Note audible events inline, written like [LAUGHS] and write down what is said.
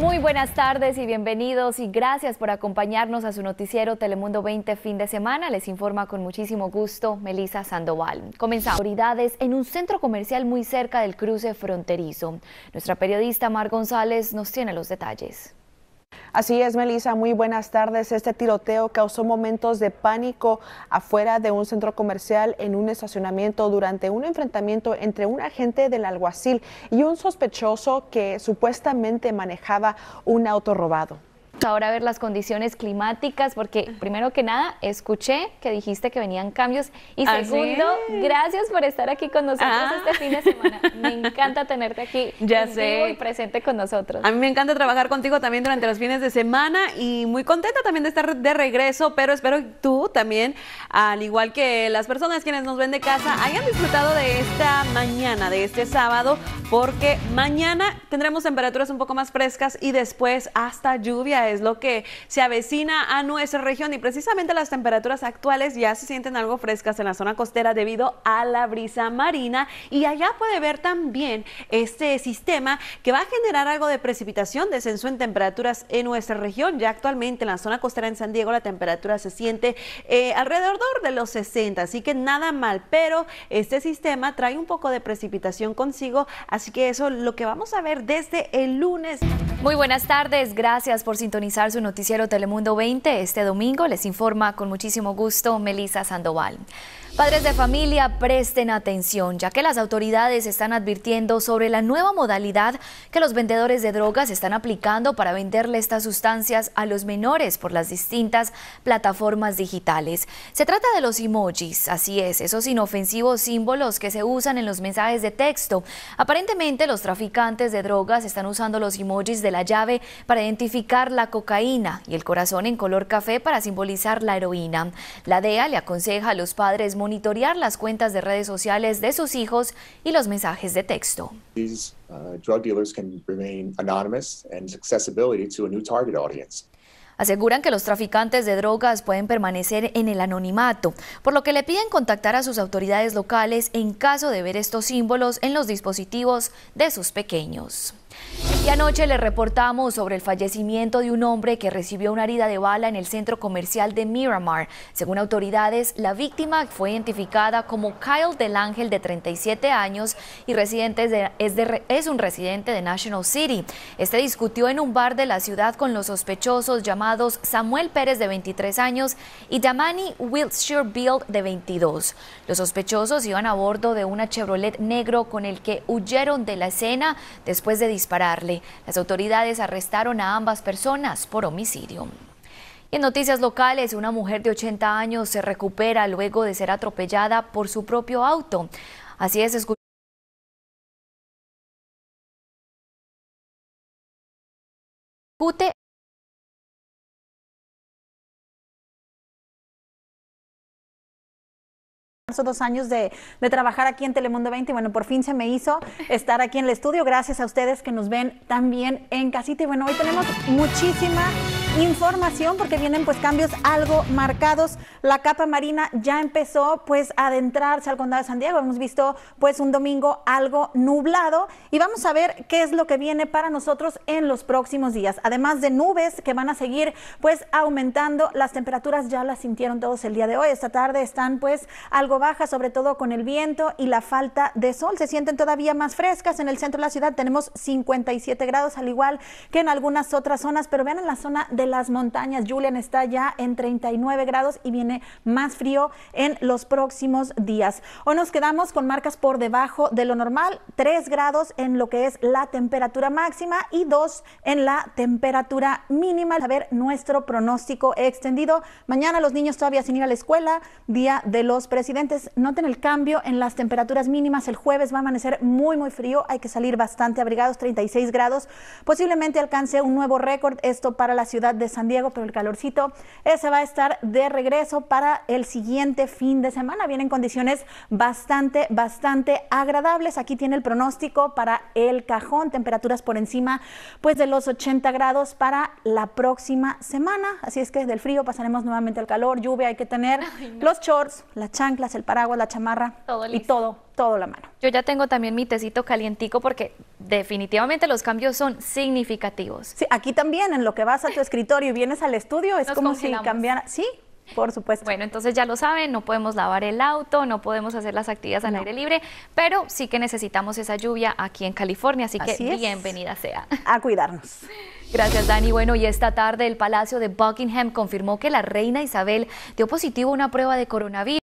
Muy buenas tardes y bienvenidos y gracias por acompañarnos a su noticiero Telemundo 20 fin de semana. Les informa con muchísimo gusto Melisa Sandoval. Comenzamos. Autoridades en un centro comercial muy cerca del cruce fronterizo. Nuestra periodista Mar González nos tiene los detalles. Así es, Melissa, muy buenas tardes. Este tiroteo causó momentos de pánico afuera de un centro comercial en un estacionamiento durante un enfrentamiento entre un agente del alguacil y un sospechoso que supuestamente manejaba un auto robado ahora a ver las condiciones climáticas, porque ah. primero que nada, escuché que dijiste que venían cambios y ah, segundo, gracias por estar aquí con nosotros ah. este fin de semana. Me encanta tenerte aquí [LAUGHS] ya sé. muy presente con nosotros. A mí me encanta trabajar contigo también durante los fines de semana y muy contenta también de estar de regreso, pero espero que tú también, al igual que las personas quienes nos ven de casa, hayan disfrutado de esta mañana, de este sábado, porque mañana tendremos temperaturas un poco más frescas y después hasta lluvia es lo que se avecina a nuestra región y precisamente las temperaturas actuales ya se sienten algo frescas en la zona costera debido a la brisa marina y allá puede ver también este sistema que va a generar algo de precipitación, descenso en temperaturas en nuestra región. Ya actualmente en la zona costera en San Diego la temperatura se siente eh, alrededor de los 60, así que nada mal, pero este sistema trae un poco de precipitación consigo, así que eso es lo que vamos a ver desde el lunes. Muy buenas tardes, gracias por sintonizar su noticiero Telemundo 20 este domingo. Les informa con muchísimo gusto Melisa Sandoval. Padres de familia, presten atención, ya que las autoridades están advirtiendo sobre la nueva modalidad que los vendedores de drogas están aplicando para venderle estas sustancias a los menores por las distintas plataformas digitales. Se trata de los emojis, así es, esos inofensivos símbolos que se usan en los mensajes de texto. Aparentemente, los traficantes de drogas están usando los emojis de la llave para identificar la cocaína y el corazón en color café para simbolizar la heroína. La DEA le aconseja a los padres monitorear las cuentas de redes sociales de sus hijos y los mensajes de texto. Uh, Aseguran que los traficantes de drogas pueden permanecer en el anonimato, por lo que le piden contactar a sus autoridades locales en caso de ver estos símbolos en los dispositivos de sus pequeños anoche le reportamos sobre el fallecimiento de un hombre que recibió una herida de bala en el centro comercial de Miramar. Según autoridades, la víctima fue identificada como Kyle Del Ángel, de 37 años, y residente de, es, un residente de National City. Este discutió en un bar de la ciudad con los sospechosos llamados Samuel Pérez, de 23 años, y Damani Wiltshire Bill, de 22. Los sospechosos iban a bordo de una Chevrolet negro con el que huyeron de la escena después de dispararle. Las autoridades arrestaron a ambas personas por homicidio. en noticias locales, una mujer de 80 años se recupera luego de ser atropellada por su propio auto. Así es, dos años de, trabajar aquí en Telemundo 20 y bueno, por fin se me hizo estar aquí en el estudio. Gracias a ustedes que nos ven también en casita. Y bueno, hoy tenemos muchísima información porque vienen pues cambios algo marcados. La capa marina ya empezó pues a adentrarse al condado de San Diego. Hemos visto pues un domingo algo nublado y vamos a ver qué es lo que viene para nosotros en los próximos días. Además de nubes que van a seguir pues aumentando, las temperaturas ya las sintieron todos el día de hoy. Esta tarde están pues algo bajas, sobre todo con el viento y la falta de sol. Se sienten todavía más frescas. En el centro de la ciudad tenemos 57 grados al igual que en algunas otras zonas, pero vean en la zona de las montañas. Julian está ya en 39 grados y viene más frío en los próximos días. Hoy nos quedamos con marcas por debajo de lo normal, 3 grados en lo que es la temperatura máxima y 2 en la temperatura mínima. A ver nuestro pronóstico extendido. Mañana los niños todavía sin ir a la escuela, día de los presidentes. Noten el cambio en las temperaturas mínimas. El jueves va a amanecer muy, muy frío. Hay que salir bastante abrigados, 36 grados. Posiblemente alcance un nuevo récord, esto para la ciudad de San Diego, pero el calorcito ese va a estar de regreso para el siguiente fin de semana. Vienen condiciones bastante, bastante agradables. Aquí tiene el pronóstico para el cajón, temperaturas por encima pues de los 80 grados para la próxima semana. Así es que del frío pasaremos nuevamente al calor, lluvia, hay que tener los shorts, las chanclas, el paraguas, la chamarra y todo todo la mano. Yo ya tengo también mi tecito calientico porque definitivamente los cambios son significativos. Sí, aquí también en lo que vas a tu escritorio y vienes al estudio es como si cambiara, sí, por supuesto. Bueno, entonces ya lo saben, no podemos lavar el auto, no podemos hacer las actividades al aire libre, pero sí que necesitamos esa lluvia aquí en California, así, que bienvenida sea. A cuidarnos. [LAUGHS] Gracias, Dani. Bueno, y esta tarde el Palacio de Buckingham confirmó que la reina Isabel dio positivo una prueba de coronavirus.